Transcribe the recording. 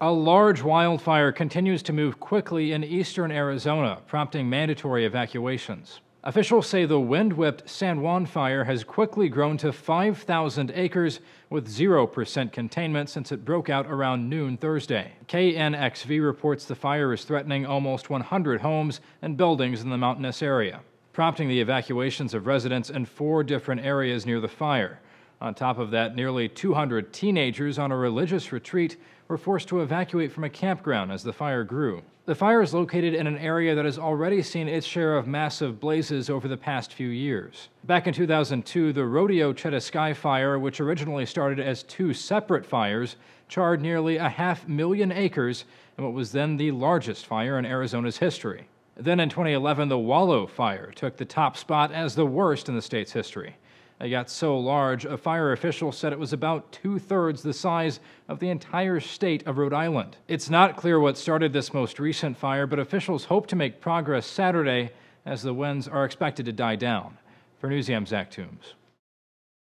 A large wildfire continues to move quickly in eastern Arizona, prompting mandatory evacuations. Officials say the wind whipped San Juan fire has quickly grown to 5,000 acres with 0% containment since it broke out around noon Thursday. KNXV reports the fire is threatening almost 100 homes and buildings in the mountainous area, prompting the evacuations of residents in four different areas near the fire. On top of that, nearly 200 teenagers on a religious retreat were forced to evacuate from a campground as the fire grew. The fire is located in an area that has already seen its share of massive blazes over the past few years. Back in 2002, the Rodeo Cheta Fire, which originally started as two separate fires, charred nearly a half million acres in what was then the largest fire in Arizona's history. Then in 2011, the Wallow Fire took the top spot as the worst in the state's history. It got so large, a fire official said it was about two thirds the size of the entire state of Rhode Island. It's not clear what started this most recent fire, but officials hope to make progress Saturday as the winds are expected to die down. For I'm Zach Toombs.